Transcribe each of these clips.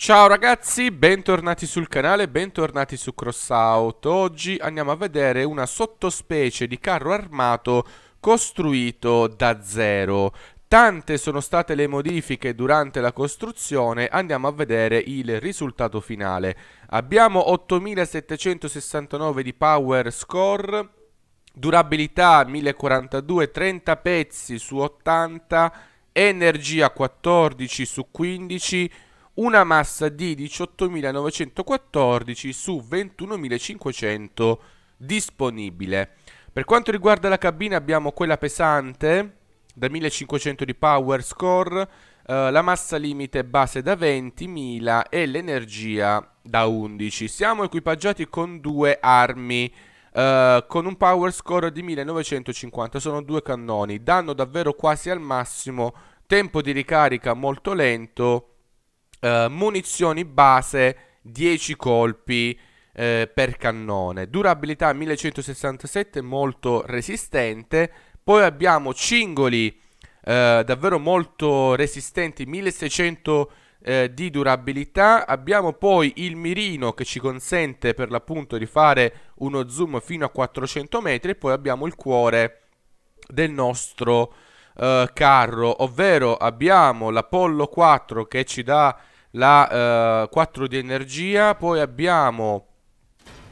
Ciao ragazzi, bentornati sul canale, bentornati su Crossout. Oggi andiamo a vedere una sottospecie di carro armato costruito da zero. Tante sono state le modifiche durante la costruzione, andiamo a vedere il risultato finale. Abbiamo 8769 di power score, durabilità 1042, 30 pezzi su 80, energia 14 su 15, una massa di 18.914 su 21.500 disponibile. Per quanto riguarda la cabina abbiamo quella pesante da 1500 di power score, eh, la massa limite base da 20.000 e l'energia da 11. Siamo equipaggiati con due armi. Uh, con un power score di 1950 sono due cannoni danno davvero quasi al massimo tempo di ricarica molto lento eh, munizioni base 10 colpi eh, per cannone, durabilità 1167 molto resistente, poi abbiamo cingoli eh, davvero molto resistenti 1600 eh, di durabilità, abbiamo poi il mirino che ci consente per l'appunto di fare uno zoom fino a 400 metri e poi abbiamo il cuore del nostro eh, carro, ovvero abbiamo l'Apollo 4 che ci dà la eh, 4 di energia, poi abbiamo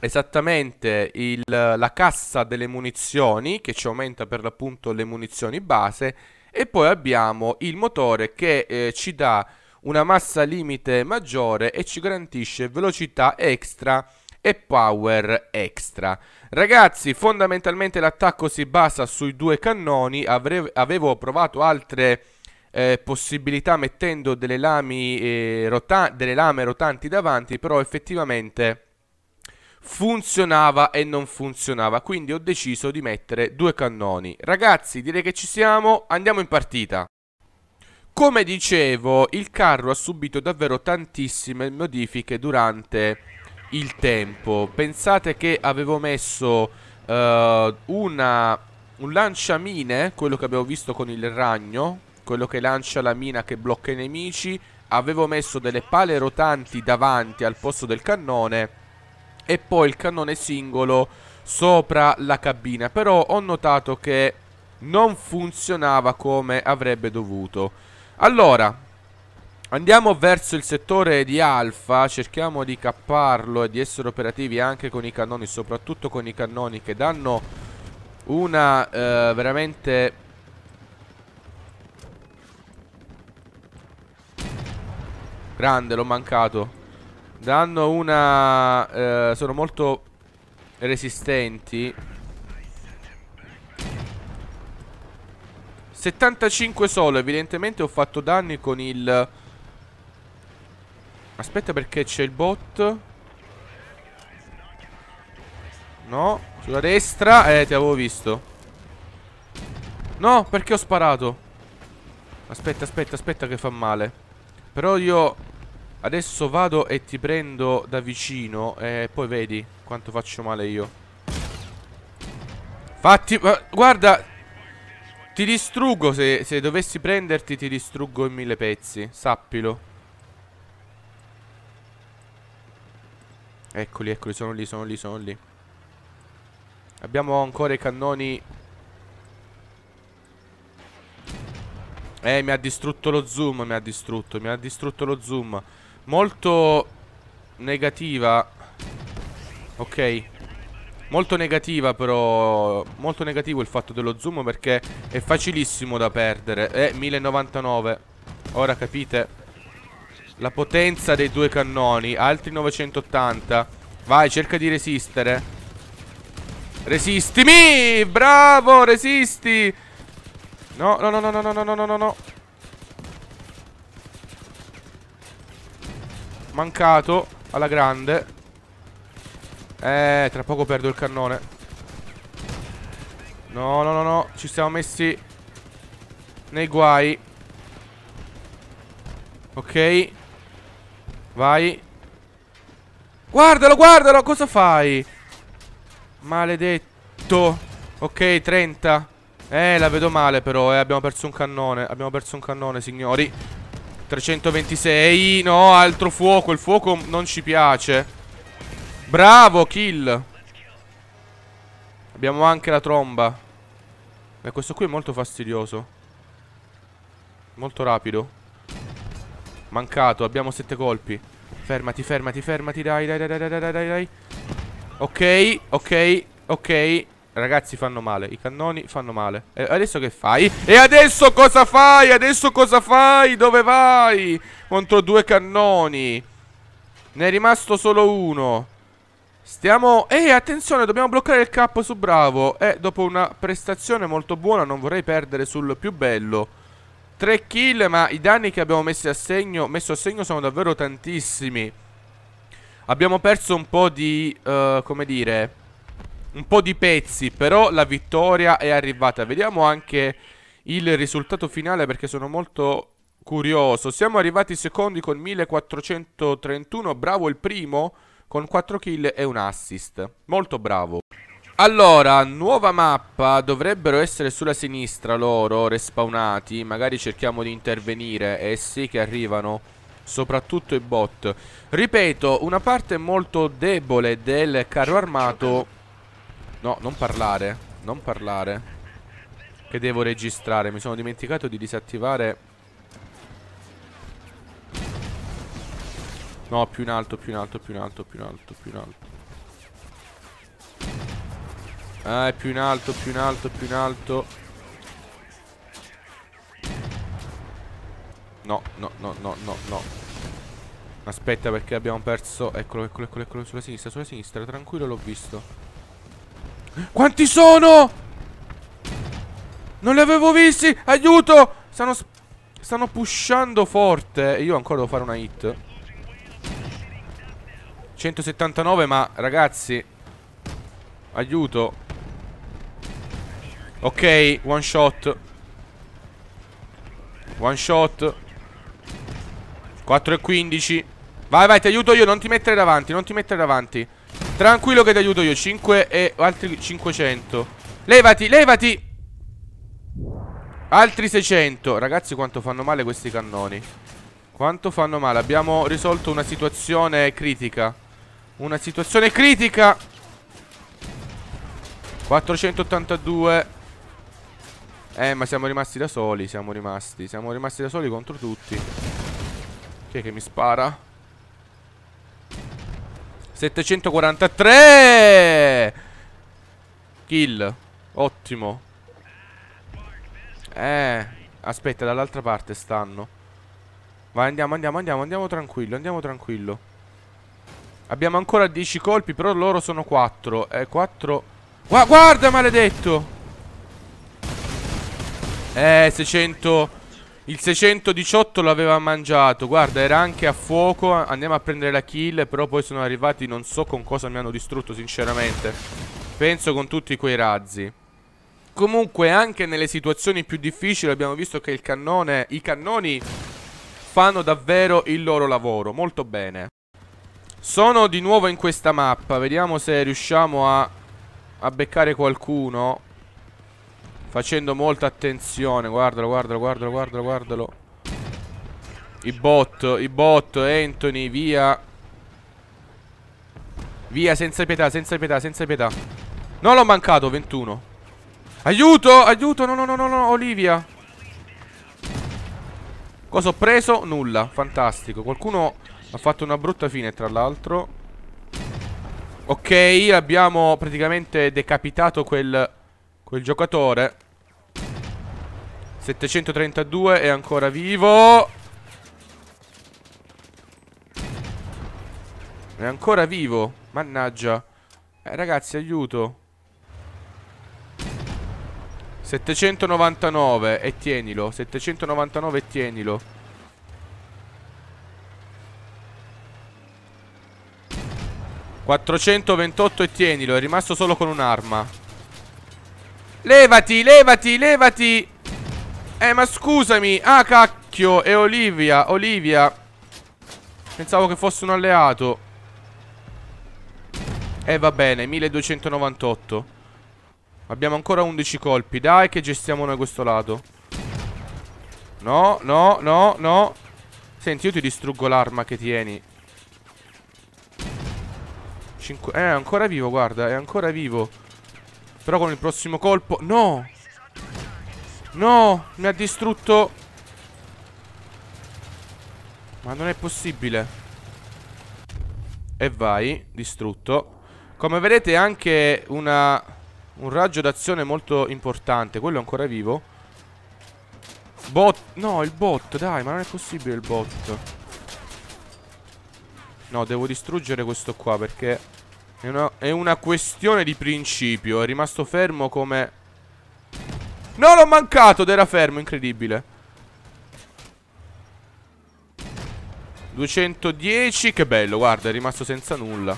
esattamente il, la cassa delle munizioni che ci aumenta per l'appunto le munizioni base e poi abbiamo il motore che eh, ci dà una massa limite maggiore e ci garantisce velocità extra e power extra. Ragazzi, fondamentalmente l'attacco si basa sui due cannoni, Avre avevo provato altre... Eh, possibilità mettendo delle, lami, eh, delle lame rotanti davanti, però effettivamente funzionava e non funzionava, quindi ho deciso di mettere due cannoni. Ragazzi, direi che ci siamo, andiamo in partita. Come dicevo, il carro ha subito davvero tantissime modifiche durante il tempo Pensate che avevo messo uh, una, un lanciamine, quello che abbiamo visto con il ragno Quello che lancia la mina che blocca i nemici Avevo messo delle pale rotanti davanti al posto del cannone E poi il cannone singolo sopra la cabina Però ho notato che non funzionava come avrebbe dovuto Allora, Andiamo verso il settore di Alfa, cerchiamo di capparlo e di essere operativi anche con i cannoni, soprattutto con i cannoni che danno una eh, veramente... Grande, l'ho mancato. Danno una... Eh, sono molto resistenti. 75 solo, evidentemente ho fatto danni con il Aspetta perché c'è il bot No Sulla destra Eh ti avevo visto No perché ho sparato Aspetta aspetta aspetta che fa male Però io Adesso vado e ti prendo da vicino E poi vedi quanto faccio male io Fatti Guarda Ti distruggo se, se dovessi prenderti Ti distruggo in mille pezzi Sappilo Eccoli, eccoli, sono lì, sono lì, sono lì. Abbiamo ancora i cannoni. Eh, mi ha distrutto lo zoom, mi ha distrutto, mi ha distrutto lo zoom. Molto negativa. Ok. Molto negativa però Molto negativo il fatto dello zoom perché è facilissimo da perdere È eh, 1099 Ora capite la potenza dei due cannoni Altri 980 Vai, cerca di resistere Resistimi! Bravo, resisti! No, no, no, no, no, no, no, no, no, no Mancato alla grande Eh, tra poco perdo il cannone No, no, no, no Ci siamo messi Nei guai Ok Vai Guardalo, guardalo, cosa fai? Maledetto Ok, 30 Eh, la vedo male però, eh Abbiamo perso un cannone, abbiamo perso un cannone, signori 326 No, altro fuoco, il fuoco non ci piace Bravo, kill Abbiamo anche la tromba Beh, questo qui è molto fastidioso Molto rapido Mancato, abbiamo sette colpi. Fermati, fermati, fermati, dai, dai, dai, dai, dai, dai, dai. Ok, ok, ok. Ragazzi fanno male, i cannoni fanno male E adesso che fai? E adesso cosa fai? Adesso cosa fai? Dove vai? Contro due cannoni Ne è rimasto solo uno Stiamo... Eh, attenzione, dobbiamo bloccare il cap su Bravo E eh, dopo una prestazione molto buona non vorrei perdere sul più bello 3 kill, ma i danni che abbiamo messi a segno, messo a segno sono davvero tantissimi. Abbiamo perso un po' di, uh, come dire, un po' di pezzi, però la vittoria è arrivata. Vediamo anche il risultato finale perché sono molto curioso. Siamo arrivati secondi con 1431, bravo il primo con 4 kill e un assist. Molto bravo. Allora, nuova mappa Dovrebbero essere sulla sinistra loro Respawnati Magari cerchiamo di intervenire Eh sì che arrivano Soprattutto i bot Ripeto, una parte molto debole del carro armato No, non parlare Non parlare Che devo registrare Mi sono dimenticato di disattivare No, più in alto, più in alto, più in alto, più in alto, più in alto Ah, è più in alto, più in alto, più in alto. No, no, no, no, no, no. Aspetta perché abbiamo perso... Eccolo, eccolo, eccolo, eccolo, sulla sinistra, sulla sinistra. Tranquillo, l'ho visto. Quanti sono? Non li avevo visti! Aiuto! Stanno... Stanno pushando forte. e Io ancora devo fare una hit. 179, ma ragazzi... Aiuto Ok, one shot. One shot. 4 e 15. Vai, vai, ti aiuto io, non ti mettere davanti, non ti mettere davanti. Tranquillo che ti aiuto io, 5 e altri 500. Levati, levati. Altri 600. Ragazzi, quanto fanno male questi cannoni. Quanto fanno male. Abbiamo risolto una situazione critica. Una situazione critica. 482 eh, ma siamo rimasti da soli, siamo rimasti. Siamo rimasti da soli contro tutti. Chi è che mi spara? 743! Kill. Ottimo. Eh, aspetta, dall'altra parte stanno. Vai, andiamo, andiamo, andiamo, andiamo tranquillo, andiamo tranquillo. Abbiamo ancora 10 colpi, però loro sono 4. Eh, 4... Gua guarda, maledetto! Eh, 600... Il 618 l'aveva mangiato Guarda, era anche a fuoco Andiamo a prendere la kill Però poi sono arrivati, non so con cosa mi hanno distrutto sinceramente Penso con tutti quei razzi Comunque anche nelle situazioni più difficili abbiamo visto che il cannone, i cannoni fanno davvero il loro lavoro, molto bene. Sono di nuovo in questa mappa, vediamo se riusciamo a, a beccare qualcuno. Facendo molta attenzione Guardalo, guardalo, guardalo, guardalo, guardalo I bot, i bot Anthony, via Via, senza pietà, senza pietà, senza pietà No, l'ho mancato, 21 Aiuto, aiuto, no, no, no, no, Olivia Cosa ho preso? Nulla, fantastico Qualcuno ha fatto una brutta fine, tra l'altro Ok, abbiamo praticamente decapitato quel, quel giocatore 732 è ancora vivo È ancora vivo Mannaggia Eh ragazzi aiuto 799 e tienilo 799 e tienilo ...428 e tienilo È rimasto solo con un'arma Levati, levati, levati eh, ma scusami. Ah, cacchio. E Olivia. Olivia. Pensavo che fosse un alleato. E eh, va bene. 1298. Abbiamo ancora 11 colpi. Dai, che gestiamo noi questo lato. No, no, no, no. Senti, io ti distruggo l'arma che tieni. Cinque... Eh, è ancora vivo, guarda. È ancora vivo. Però con il prossimo colpo... No! No, mi ha distrutto Ma non è possibile E vai, distrutto Come vedete anche una, un raggio d'azione molto importante Quello è ancora vivo Bot, no, il bot, dai, ma non è possibile il bot No, devo distruggere questo qua perché è una, è una questione di principio È rimasto fermo come No, l'ho mancato ed era fermo, incredibile 210, che bello, guarda, è rimasto senza nulla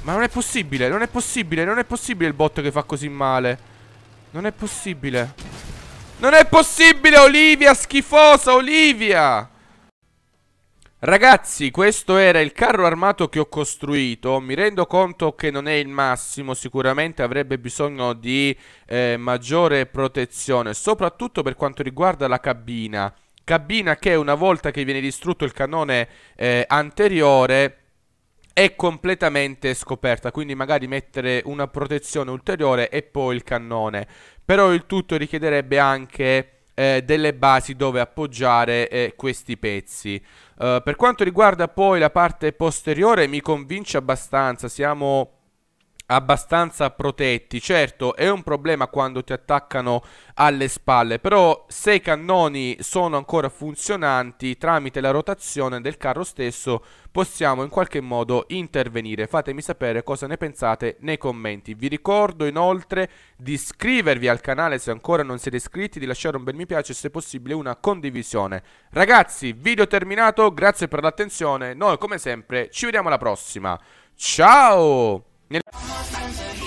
Ma non è possibile, non è possibile, non è possibile il bot che fa così male Non è possibile Non è possibile, Olivia, schifosa, Olivia Ragazzi, questo era il carro armato che ho costruito, mi rendo conto che non è il massimo, sicuramente avrebbe bisogno di eh, maggiore protezione, soprattutto per quanto riguarda la cabina. Cabina che una volta che viene distrutto il cannone eh, anteriore è completamente scoperta, quindi magari mettere una protezione ulteriore e poi il cannone. Però il tutto richiederebbe anche eh, delle basi dove appoggiare eh, questi pezzi. Eh, per quanto riguarda poi la parte posteriore mi convince abbastanza, siamo abbastanza protetti. Certo, è un problema quando ti attaccano alle spalle, però se i cannoni sono ancora funzionanti tramite la rotazione del carro stesso possiamo in qualche modo intervenire. Fatemi sapere cosa ne pensate nei commenti. Vi ricordo inoltre di iscrivervi al canale se ancora non siete iscritti, di lasciare un bel mi piace e se possibile una condivisione. Ragazzi, video terminato, grazie per l'attenzione. Noi come sempre ci vediamo alla prossima. Ciao! 你。